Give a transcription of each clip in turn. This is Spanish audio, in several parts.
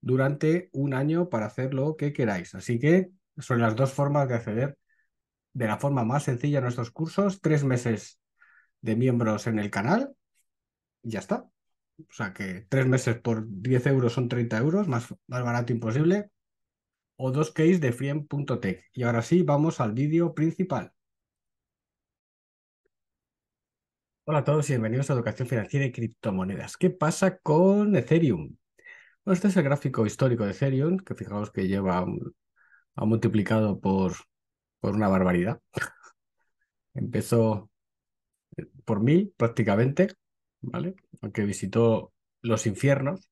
durante un año para hacer lo que queráis. Así que son las dos formas de acceder de la forma más sencilla a nuestros cursos, tres meses de miembros en el canal y ya está. O sea que tres meses por 10 euros son 30 euros, más, barato imposible. O dos case de friend.tech. Y ahora sí, vamos al vídeo principal. Hola a todos y bienvenidos a Educación Financiera y Criptomonedas. ¿Qué pasa con Ethereum? este es el gráfico histórico de Ethereum, que fijaos que lleva, ha multiplicado por, por una barbaridad. Empezó eh, por mil prácticamente, ¿vale? Aunque visitó los infiernos.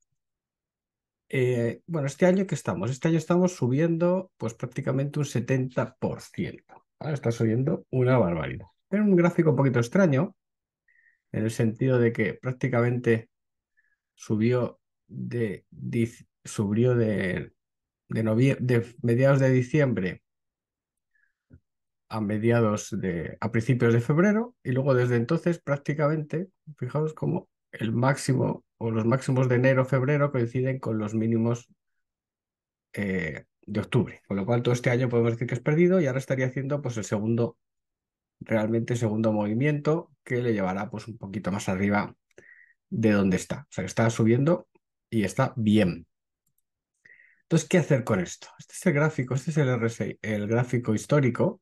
Eh, bueno, este año que estamos, este año estamos subiendo pues prácticamente un 70%. Está subiendo una barbaridad. Es un gráfico un poquito extraño, en el sentido de que prácticamente subió de, subió de, de mediados de diciembre a mediados de, a principios de febrero y luego desde entonces prácticamente, fijaos como el máximo o los máximos de enero, febrero coinciden con los mínimos eh, de octubre, con lo cual todo este año podemos decir que es perdido y ahora estaría haciendo pues el segundo, realmente segundo movimiento que le llevará pues un poquito más arriba de donde está, o sea que está subiendo y está bien. Entonces, ¿qué hacer con esto? Este es el gráfico, este es el RSI, el gráfico histórico.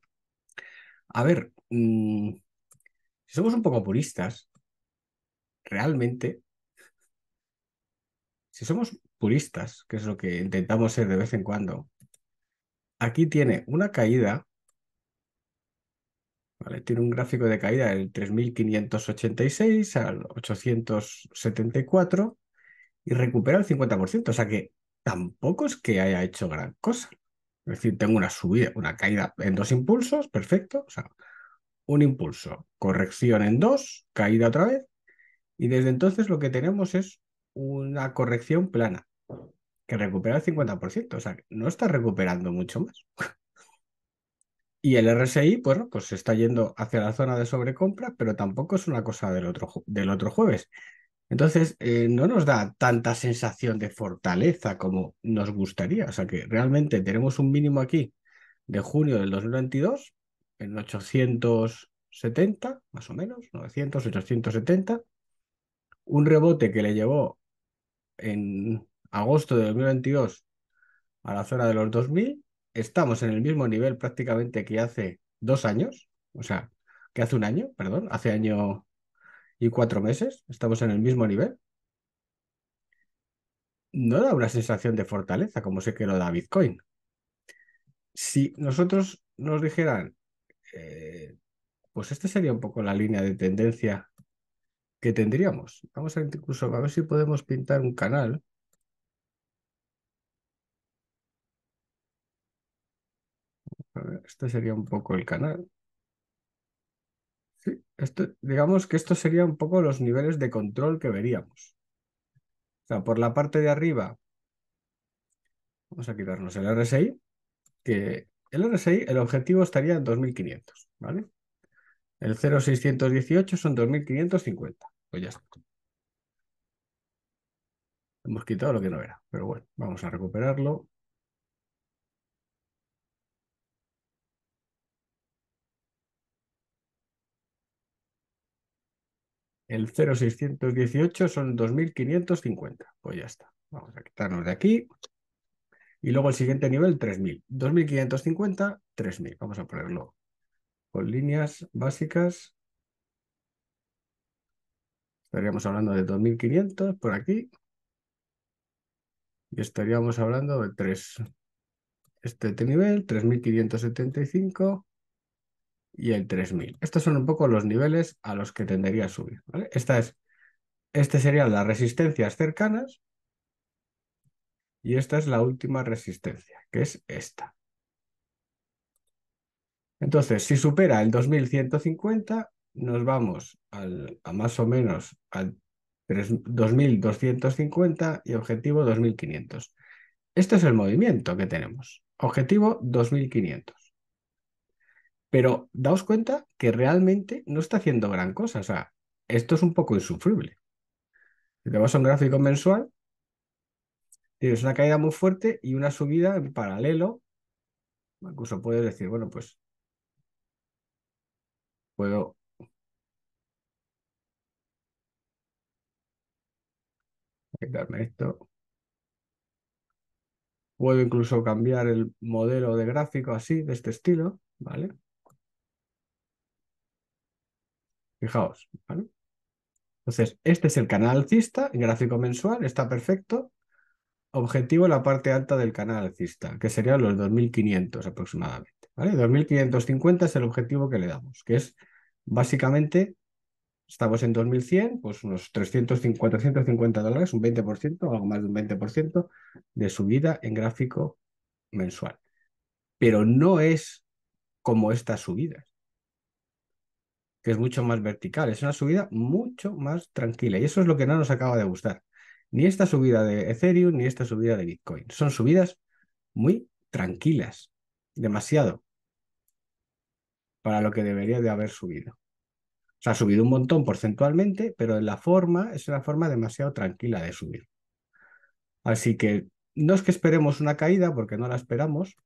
A ver, mm, si somos un poco puristas, realmente, si somos puristas, que es lo que intentamos ser de vez en cuando, aquí tiene una caída, ¿vale? Tiene un gráfico de caída del 3586 al 874 y recupera el 50%. O sea que tampoco es que haya hecho gran cosa. Es decir, tengo una subida, una caída en dos impulsos, perfecto. O sea, un impulso, corrección en dos, caída otra vez. Y desde entonces lo que tenemos es una corrección plana que recupera el 50%. O sea, no está recuperando mucho más. Y el RSI, bueno, pues, pues se está yendo hacia la zona de sobrecompra, pero tampoco es una cosa del otro, del otro jueves, entonces, eh, no nos da tanta sensación de fortaleza como nos gustaría. O sea que realmente tenemos un mínimo aquí de junio del 2022 en 870, más o menos, 900, 870. Un rebote que le llevó en agosto de 2022 a la zona de los 2000. Estamos en el mismo nivel prácticamente que hace dos años, o sea, que hace un año, perdón, hace año y cuatro meses, estamos en el mismo nivel. No da una sensación de fortaleza como sé que lo da Bitcoin. Si nosotros nos dijeran, eh, pues esta sería un poco la línea de tendencia que tendríamos. Vamos a incluso a ver si podemos pintar un canal. Este sería un poco el canal esto, digamos que esto sería un poco los niveles de control que veríamos. O sea, por la parte de arriba, vamos a quitarnos el RSI, que el RSI, el objetivo estaría en 2500, ¿vale? El 0,618 son 2550, pues ya está. Hemos quitado lo que no era, pero bueno, vamos a recuperarlo. El 0,618 son 2.550. Pues ya está. Vamos a quitarnos de aquí. Y luego el siguiente nivel, 3.000. 2.550, 3.000. Vamos a ponerlo con líneas básicas. Estaríamos hablando de 2.500 por aquí. Y estaríamos hablando de 3. Este, este nivel, 3.575 y el 3000. Estos son un poco los niveles a los que tendería a subir. ¿vale? Esta es, este serían las resistencias cercanas y esta es la última resistencia, que es esta. Entonces, si supera el 2150, nos vamos a más o menos al 2250 y objetivo 2500. Este es el movimiento que tenemos. Objetivo 2500 pero daos cuenta que realmente no está haciendo gran cosa. O sea, esto es un poco insufrible. Si te vas a un gráfico mensual, tienes una caída muy fuerte y una subida en paralelo. Incluso puedes decir, bueno, pues puedo... quitarme esto. Puedo incluso cambiar el modelo de gráfico así, de este estilo, ¿vale? Fijaos, ¿vale? Entonces, este es el canal alcista, gráfico mensual, está perfecto. Objetivo en la parte alta del canal alcista, que serían los 2.500 aproximadamente, ¿vale? 2.550 es el objetivo que le damos, que es básicamente, estamos en 2.100, pues unos 350, 450 dólares, un 20%, algo más de un 20% de subida en gráfico mensual. Pero no es como estas subidas que es mucho más vertical, es una subida mucho más tranquila y eso es lo que no nos acaba de gustar. Ni esta subida de Ethereum ni esta subida de Bitcoin. Son subidas muy tranquilas, demasiado para lo que debería de haber subido. O sea, ha subido un montón porcentualmente, pero en la forma es una forma demasiado tranquila de subir. Así que no es que esperemos una caída, porque no la esperamos.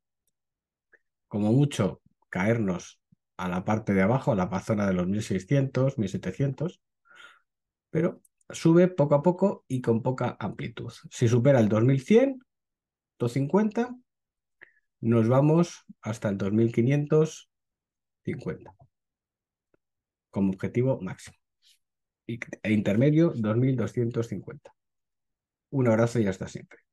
Como mucho, caernos a la parte de abajo, a la zona de los 1600, 1700, pero sube poco a poco y con poca amplitud. Si supera el 2100, 250, nos vamos hasta el 2550 como objetivo máximo. E intermedio, 2250. Un abrazo y hasta siempre.